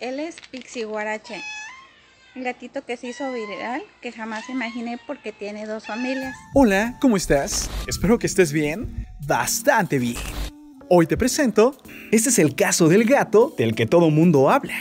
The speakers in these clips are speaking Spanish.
Él es Pixie Guarache, un gatito que se hizo viral, que jamás imaginé porque tiene dos familias. Hola, ¿cómo estás? Espero que estés bien, bastante bien. Hoy te presento, este es el caso del gato del que todo mundo habla.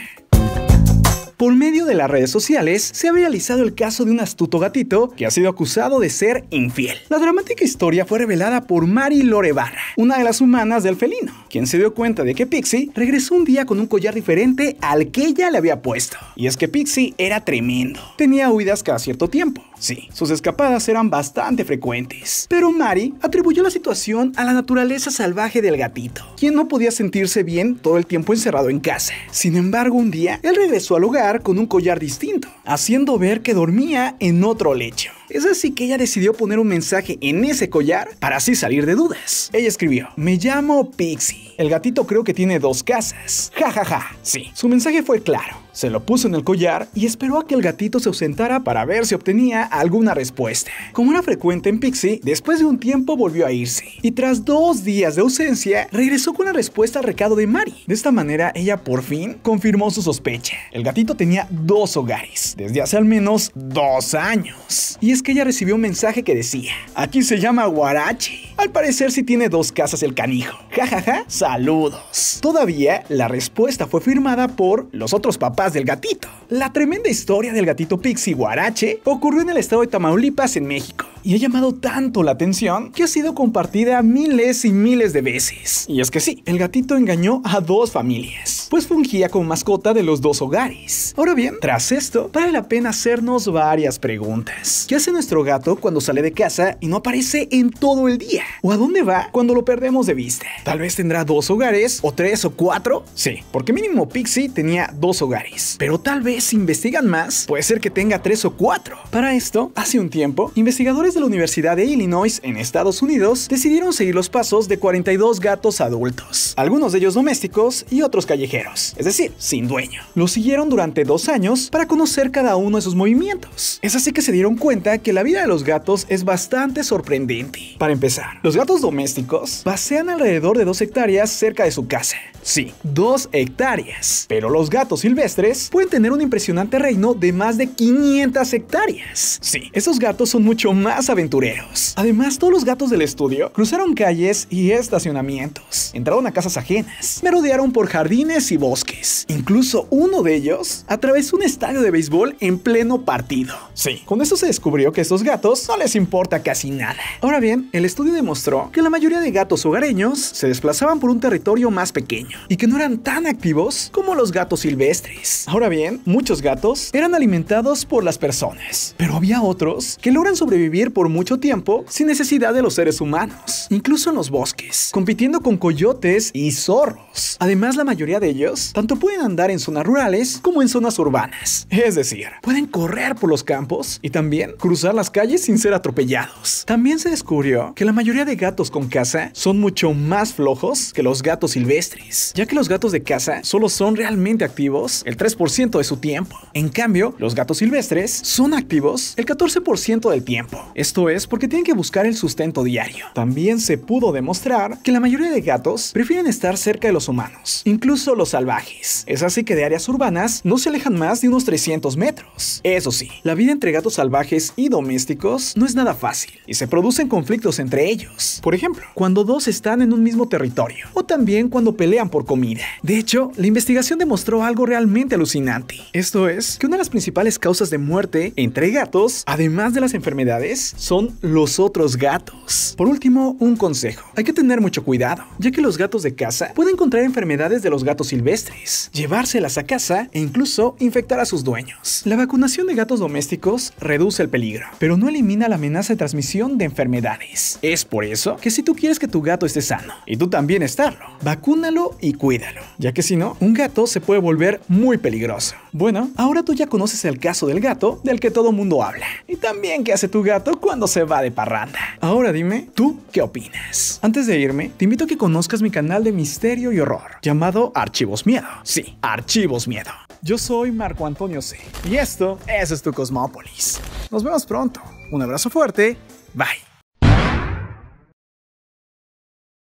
Por medio de las redes sociales se ha realizado el caso de un astuto gatito que ha sido acusado de ser infiel. La dramática historia fue revelada por Mari Lorebarra, una de las humanas del felino, quien se dio cuenta de que Pixie regresó un día con un collar diferente al que ella le había puesto. Y es que Pixie era tremendo, tenía huidas cada cierto tiempo, Sí, sus escapadas eran bastante frecuentes. Pero Mari atribuyó la situación a la naturaleza salvaje del gatito, quien no podía sentirse bien todo el tiempo encerrado en casa. Sin embargo, un día, él regresó al hogar con un collar distinto, haciendo ver que dormía en otro lecho. Es así que ella decidió poner un mensaje en ese collar para así salir de dudas. Ella escribió, me llamo Pixie. El gatito creo que tiene dos casas. Ja, ja, ja. Sí, su mensaje fue claro. Se lo puso en el collar y esperó a que el gatito se ausentara para ver si obtenía alguna respuesta. Como era frecuente en Pixie, después de un tiempo volvió a irse y tras dos días de ausencia regresó con la respuesta al recado de Mari. De esta manera ella por fin confirmó su sospecha. El gatito tenía dos hogares desde hace al menos dos años. Y es que ella recibió un mensaje que decía, aquí se llama Guarachi. Al parecer si tiene dos casas el canijo. Jajaja, ja, ja, saludos. Todavía la respuesta fue firmada por los otros papás del gatito. La tremenda historia del gatito pixi Guarache ocurrió en el estado de Tamaulipas, en México, y ha llamado tanto la atención que ha sido compartida miles y miles de veces. Y es que sí, el gatito engañó a dos familias pues fungía como mascota de los dos hogares. Ahora bien, tras esto, vale la pena hacernos varias preguntas. ¿Qué hace nuestro gato cuando sale de casa y no aparece en todo el día? ¿O a dónde va cuando lo perdemos de vista? Tal vez tendrá dos hogares, o tres o cuatro. Sí, porque mínimo Pixie tenía dos hogares. Pero tal vez si investigan más, puede ser que tenga tres o cuatro. Para esto, hace un tiempo, investigadores de la Universidad de Illinois en Estados Unidos decidieron seguir los pasos de 42 gatos adultos, algunos de ellos domésticos y otros callejeros es decir, sin dueño. Los siguieron durante dos años para conocer cada uno de sus movimientos. Es así que se dieron cuenta que la vida de los gatos es bastante sorprendente. Para empezar, los gatos domésticos pasean alrededor de dos hectáreas cerca de su casa. Sí, dos hectáreas. Pero los gatos silvestres pueden tener un impresionante reino de más de 500 hectáreas. Sí, esos gatos son mucho más aventureros. Además, todos los gatos del estudio cruzaron calles y estacionamientos, entraron a casas ajenas, merodearon por jardines y bosques. Incluso uno de ellos a través de un estadio de béisbol en pleno partido. Sí, con eso se descubrió que estos gatos no les importa casi nada. Ahora bien, el estudio demostró que la mayoría de gatos hogareños se desplazaban por un territorio más pequeño y que no eran tan activos como los gatos silvestres. Ahora bien, muchos gatos eran alimentados por las personas, pero había otros que logran sobrevivir por mucho tiempo sin necesidad de los seres humanos, incluso en los bosques, compitiendo con coyotes y zorros. Además, la mayoría de ellos tanto pueden andar en zonas rurales como en zonas urbanas. Es decir, pueden correr por los campos y también cruzar las calles sin ser atropellados. También se descubrió que la mayoría de gatos con caza son mucho más flojos que los gatos silvestres, ya que los gatos de caza solo son realmente activos el 3% de su tiempo. En cambio, los gatos silvestres son activos el 14% del tiempo. Esto es porque tienen que buscar el sustento diario. También se pudo demostrar que la mayoría de gatos prefieren estar cerca de los humanos. Incluso los salvajes. Es así que de áreas urbanas no se alejan más de unos 300 metros. Eso sí, la vida entre gatos salvajes y domésticos no es nada fácil y se producen conflictos entre ellos. Por ejemplo, cuando dos están en un mismo territorio o también cuando pelean por comida. De hecho, la investigación demostró algo realmente alucinante. Esto es que una de las principales causas de muerte entre gatos, además de las enfermedades, son los otros gatos. Por último, un consejo. Hay que tener mucho cuidado, ya que los gatos de casa pueden encontrar enfermedades de los gatos silvestres, llevárselas a casa e incluso infectar a sus dueños. La vacunación de gatos domésticos reduce el peligro, pero no elimina la amenaza de transmisión de enfermedades. Es por eso que si tú quieres que tu gato esté sano y tú también estarlo, vacúnalo y cuídalo, ya que si no, un gato se puede volver muy peligroso. Bueno, ahora tú ya conoces el caso del gato del que todo mundo habla y también qué hace tu gato cuando se va de parranda. Ahora dime, ¿tú qué opinas? Antes de irme, te invito a que conozcas mi canal de misterio y horror, llamado Archivos Miedo. Sí, Archivos Miedo. Yo soy Marco Antonio C. Y esto, es tu Cosmópolis. Nos vemos pronto. Un abrazo fuerte. Bye.